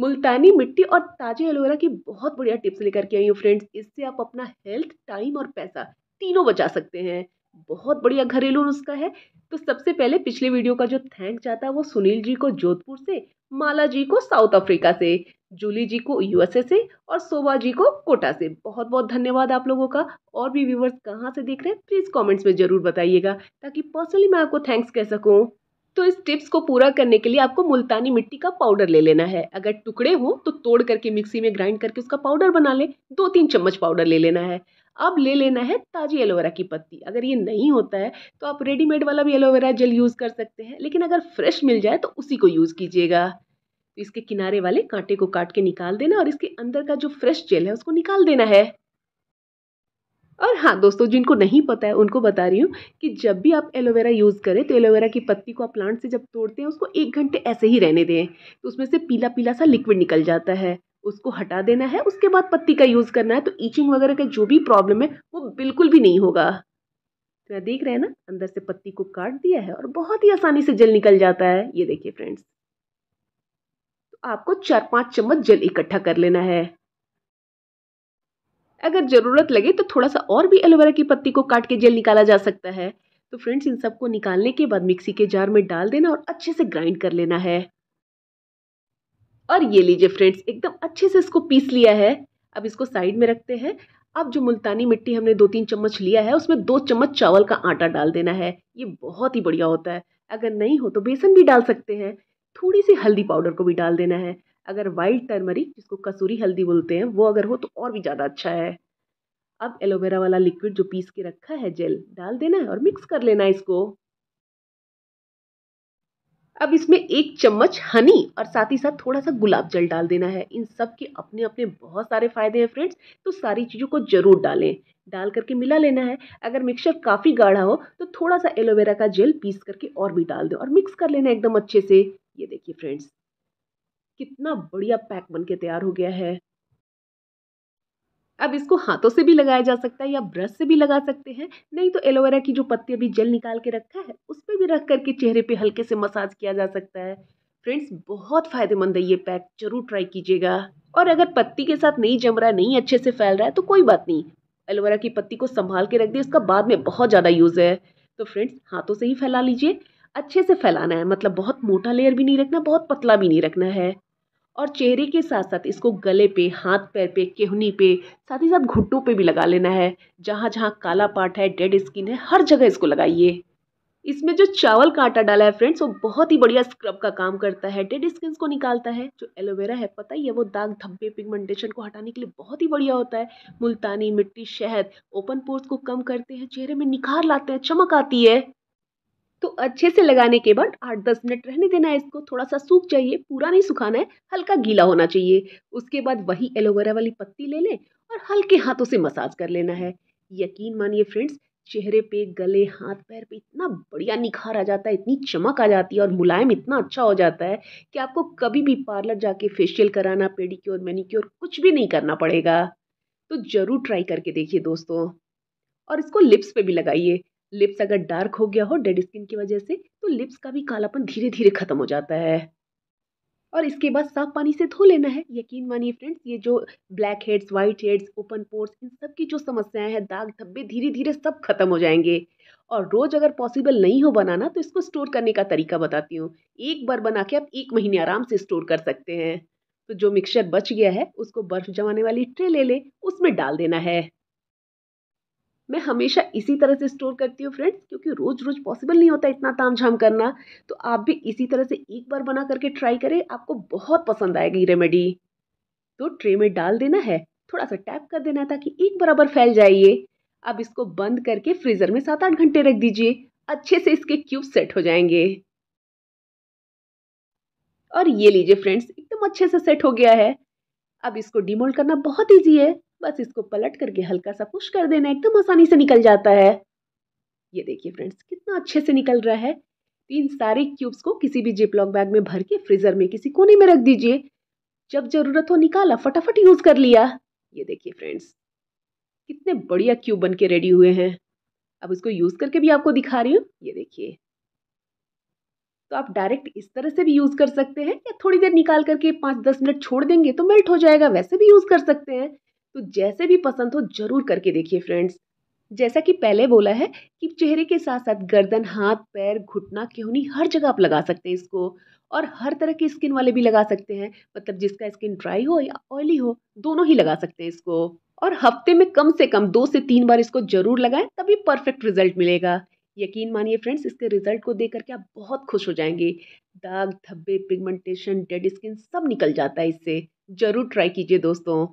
मुल्तानी मिट्टी और ताजे एलोवेरा की बहुत बढ़िया टिप्स लेकर के आई हूँ फ्रेंड्स इससे आप अपना हेल्थ टाइम और पैसा तीनों बचा सकते हैं बहुत बढ़िया घरेलू नुस्खा है तो सबसे पहले पिछले वीडियो का जो थैंक जाता है वो सुनील जी को जोधपुर से माला जी को साउथ अफ्रीका से जूली जी को यूएसए से और शोभा जी को कोटा से बहुत बहुत धन्यवाद आप लोगों का और भी व्यूवर्स कहाँ से देख रहे हैं प्लीज़ कमेंट्स में ज़रूर बताइएगा ताकि पर्सनली मैं आपको थैंक्स कह सकूँ तो इस टिप्स को पूरा करने के लिए आपको मुल्तानी मिट्टी का पाउडर ले लेना है अगर टुकड़े हों तो तोड़ करके मिक्सी में ग्राइंड करके उसका पाउडर बना लें दो तीन चम्मच पाउडर ले लेना है अब ले लेना है ताज़ी एलोवेरा की पत्ती अगर ये नहीं होता है तो आप रेडीमेड वाला भी एलोवेरा जेल यूज़ कर सकते हैं लेकिन अगर फ्रेश मिल जाए तो उसी को यूज़ कीजिएगा इसके किनारे वाले कांटे को काट के निकाल देना और इसके अंदर का जो फ्रेश जेल है उसको निकाल देना है और हाँ दोस्तों जिनको नहीं पता है उनको बता रही हूँ कि जब भी आप एलोवेरा यूज़ करें तो एलोवेरा की पत्ती को आप प्लांट से जब तोड़ते हैं उसको एक घंटे ऐसे ही रहने दें तो उसमें से पीला पीला सा लिक्विड निकल जाता है उसको हटा देना है उसके बाद पत्ती का यूज़ करना है तो ईचिंग वगैरह का जो भी प्रॉब्लम है वो बिल्कुल भी नहीं होगा तो यहाँ देख रहे हैं ना अंदर से पत्ती को काट दिया है और बहुत ही आसानी से जल निकल जाता है ये देखिए फ्रेंड्स तो आपको चार पाँच चम्मच जल इकट्ठा कर लेना है अगर ज़रूरत लगे तो थोड़ा सा और भी एलोवेरा की पत्ती को काट के जेल निकाला जा सकता है तो फ्रेंड्स इन सबको निकालने के बाद मिक्सी के जार में डाल देना और अच्छे से ग्राइंड कर लेना है और ये लीजिए फ्रेंड्स एकदम अच्छे से इसको पीस लिया है अब इसको साइड में रखते हैं अब जो मुल्तानी मिट्टी हमने दो तीन चम्मच लिया है उसमें दो चम्मच चावल का आटा डाल देना है ये बहुत ही बढ़िया होता है अगर नहीं हो तो बेसन भी डाल सकते हैं थोड़ी सी हल्दी पाउडर को भी डाल देना है अगर वाइट टर्मरिक जिसको कसूरी हल्दी बोलते हैं वो अगर हो तो और भी ज़्यादा अच्छा है अब एलोवेरा वाला लिक्विड जो पीस के रखा है जेल डाल देना है और मिक्स कर लेना है इसको अब इसमें एक चम्मच हनी और साथ ही साथ थोड़ा सा गुलाब जल डाल देना है इन सब के अपने अपने बहुत सारे फायदे हैं फ्रेंड्स तो सारी चीज़ों को ज़रूर डालें डाल करके मिला लेना है अगर मिक्सचर काफ़ी गाढ़ा हो तो थोड़ा सा एलोवेरा का जेल पीस करके और भी डाल दो और मिक्स कर लेना एकदम अच्छे से ये देखिए फ्रेंड्स कितना बढ़िया पैक बन के तैयार हो गया है अब इसको हाथों से भी लगाया जा सकता है या ब्रश से भी लगा सकते हैं नहीं तो एलोवेरा की जो पत्ती अभी जल निकाल के रखा है उस पर भी रख करके चेहरे पे हल्के से मसाज किया जा सकता है फ्रेंड्स बहुत फ़ायदेमंद है ये पैक जरूर ट्राई कीजिएगा और अगर पत्ती के साथ नहीं जम रहा है नहीं अच्छे से फैल रहा है तो कोई बात नहीं एलोवेरा की पत्ती को संभाल के रख दिए इसका बाद में बहुत ज़्यादा यूज़ है तो फ्रेंड्स हाथों से ही फैला लीजिए अच्छे से फैलाना है मतलब बहुत मोटा लेयर भी नहीं रखना बहुत पतला भी नहीं रखना है और चेहरे के साथ साथ इसको गले पे हाथ पैर पे केहनी पे साथ ही साथ घुट्टों पे भी लगा लेना है जहाँ जहाँ काला पार्ट है डेड स्किन है हर जगह इसको लगाइए इसमें जो चावल का आटा डाला है फ्रेंड्स वो बहुत ही बढ़िया स्क्रब का काम करता है डेड स्किन को निकालता है जो एलोवेरा है पता ही है वो दाग धब्बे पिगमेंटेशन को हटाने के लिए बहुत ही बढ़िया होता है मुल्तानी मिट्टी शहद ओपन पोर्स को कम करते हैं चेहरे में निखार लाते हैं चमक आती है तो अच्छे से लगाने के बाद आठ दस मिनट रहने देना है इसको थोड़ा सा सूख जाइए पूरा नहीं सुखाना है हल्का गीला होना चाहिए उसके बाद वही एलोवेरा वाली पत्ती ले लें और हल्के हाथों से मसाज कर लेना है यकीन मानिए फ्रेंड्स चेहरे पे गले हाथ पैर पे इतना बढ़िया निखार आ जाता है इतनी चमक आ जाती है और मुलायम इतना अच्छा हो जाता है कि आपको कभी भी पार्लर जाके फेशियल कराना पेडिक्योर मेनिक्योर कुछ भी नहीं करना पड़ेगा तो ज़रूर ट्राई करके देखिए दोस्तों और इसको लिप्स पे भी लगाइए लिप्स अगर डार्क हो गया हो डेड स्किन की वजह से तो लिप्स का भी कालापन धीरे धीरे ख़त्म हो जाता है और इसके बाद साफ पानी से धो लेना है यकीन मानिए फ्रेंड्स ये जो blackheads whiteheads open pores इन सब की जो समस्याएं हैं दाग धब्बे धीरे धीरे सब खत्म हो जाएंगे और रोज़ अगर पॉसिबल नहीं हो बनाना तो इसको स्टोर करने का तरीका बताती हूँ एक बार बना के आप एक महीने आराम से स्टोर कर सकते हैं तो जो मिक्सचर बच गया है उसको बर्फ़ जमाने वाली ट्रे ले लें उसमें डाल देना है मैं हमेशा इसी तरह से स्टोर करती हूँ फ्रेंड्स क्योंकि रोज़ रोज़ पॉसिबल नहीं होता इतना ताम झाम करना तो आप भी इसी तरह से एक बार बना करके ट्राई करें आपको बहुत पसंद आएगी रेमेडी तो ट्रे में डाल देना है थोड़ा सा टैप कर देना है ताकि एक बराबर फैल जाइए अब इसको बंद करके फ्रीज़र में सात आठ घंटे रख दीजिए अच्छे से इसके क्यूब सेट हो जाएंगे और ये लीजिए फ्रेंड्स एकदम अच्छे से सेट हो गया है अब इसको डिमोल्ड करना बहुत ईजी है बस इसको पलट करके हल्का सा पुश कर देना एकदम आसानी से निकल जाता है ये देखिए फ्रेंड्स कितना अच्छे से निकल रहा है तीन सारे क्यूब्स को किसी भी जिपलॉक बैग में भर के फ्रीजर में किसी कोने में रख दीजिए जब जरूरत हो निकाला फटाफट यूज़ कर लिया ये देखिए फ्रेंड्स कितने बढ़िया क्यूब बन के रेडी हुए हैं अब इसको यूज़ करके भी आपको दिखा रही हूँ ये देखिए तो आप डायरेक्ट इस तरह से भी यूज़ कर सकते हैं या थोड़ी देर निकाल करके पाँच दस मिनट छोड़ देंगे तो मेल्ट हो जाएगा वैसे भी यूज़ कर सकते हैं तो जैसे भी पसंद हो ज़रूर करके देखिए फ्रेंड्स जैसा कि पहले बोला है कि चेहरे के साथ साथ गर्दन हाथ पैर घुटना क्योंनी हर जगह आप लगा सकते हैं इसको और हर तरह के स्किन वाले भी लगा सकते हैं मतलब जिसका स्किन ड्राई हो या ऑयली हो दोनों ही लगा सकते हैं इसको और हफ्ते में कम से कम दो से तीन बार इसको जरूर लगाएं तभी परफेक्ट रिजल्ट मिलेगा यकीन मानिए फ्रेंड्स इसके रिजल्ट को देख करके आप बहुत खुश हो जाएंगे दाग धब्बे पिगमेंटेशन डेड स्किन सब निकल जाता है इससे ज़रूर ट्राई कीजिए दोस्तों